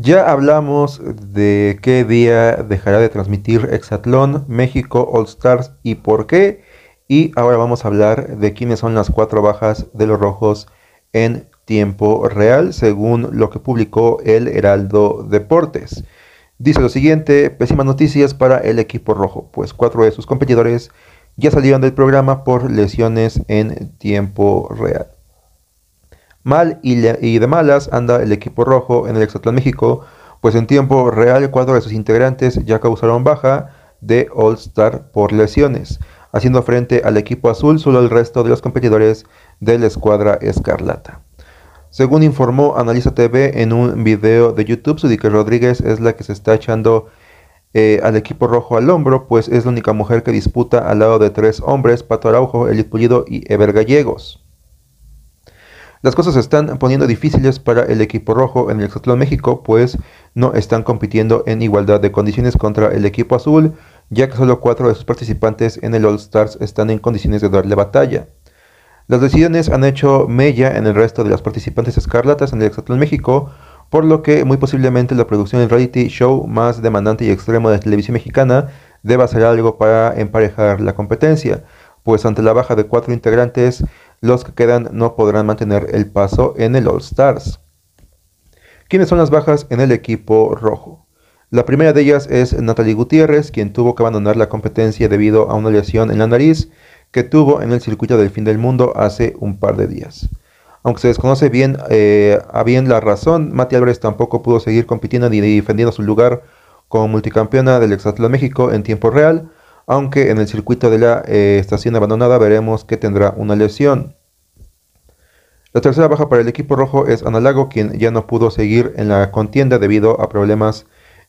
Ya hablamos de qué día dejará de transmitir Exatlón, México, All Stars y por qué. Y ahora vamos a hablar de quiénes son las cuatro bajas de los rojos en tiempo real, según lo que publicó el Heraldo Deportes. Dice lo siguiente, pésimas noticias para el equipo rojo, pues cuatro de sus competidores ya salieron del programa por lesiones en tiempo real. Mal y, de malas anda el equipo rojo en el Exatlán México, pues en tiempo real cuatro de sus integrantes ya causaron baja de All Star por lesiones, haciendo frente al equipo azul solo el resto de los competidores de la escuadra escarlata. Según informó Analiza TV en un video de YouTube, Sudique Rodríguez es la que se está echando eh, al equipo rojo al hombro, pues es la única mujer que disputa al lado de tres hombres, Pato Araujo, Elit Pulido y Ever Gallegos. Las cosas se están poniendo difíciles para el equipo rojo en el Exatlón México, pues no están compitiendo en igualdad de condiciones contra el equipo azul, ya que solo cuatro de sus participantes en el All Stars están en condiciones de darle batalla. Las decisiones han hecho mella en el resto de las participantes escarlatas en el Exatlón México, por lo que muy posiblemente la producción del reality show más demandante y extremo de televisión mexicana deba hacer algo para emparejar la competencia, pues ante la baja de cuatro integrantes los que quedan no podrán mantener el paso en el All Stars. ¿Quiénes son las bajas en el equipo rojo? La primera de ellas es Natalie Gutiérrez, quien tuvo que abandonar la competencia debido a una lesión en la nariz que tuvo en el circuito del fin del mundo hace un par de días. Aunque se desconoce bien eh, a bien la razón, Mati Álvarez tampoco pudo seguir compitiendo ni defendiendo su lugar como multicampeona del Exatlón México en tiempo real, aunque en el circuito de la eh, estación abandonada veremos que tendrá una lesión. La tercera baja para el equipo rojo es Analago, quien ya no pudo seguir en la contienda debido a problemas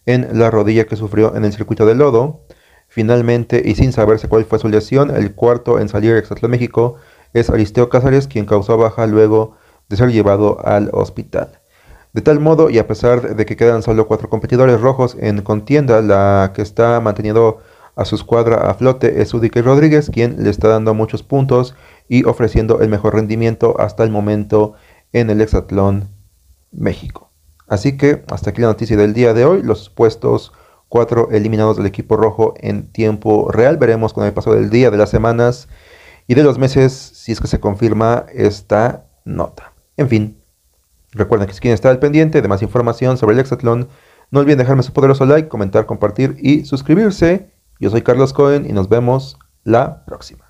en la rodilla que sufrió en el circuito de lodo. Finalmente, y sin saberse cuál fue su lesión, el cuarto en salir ex México es Aristeo Cázares, quien causó baja luego de ser llevado al hospital. De tal modo, y a pesar de que quedan solo cuatro competidores rojos en contienda, la que está manteniendo a su escuadra a flote es Udique Rodríguez, quien le está dando muchos puntos y ofreciendo el mejor rendimiento hasta el momento en el Hexatlón México. Así que hasta aquí la noticia del día de hoy, los puestos cuatro eliminados del equipo rojo en tiempo real. Veremos con el paso del día, de las semanas y de los meses si es que se confirma esta nota. En fin, recuerden que si quieren estar al pendiente de más información sobre el Hexatlón, no olviden dejarme su poderoso like, comentar, compartir y suscribirse. Yo soy Carlos Cohen y nos vemos la próxima.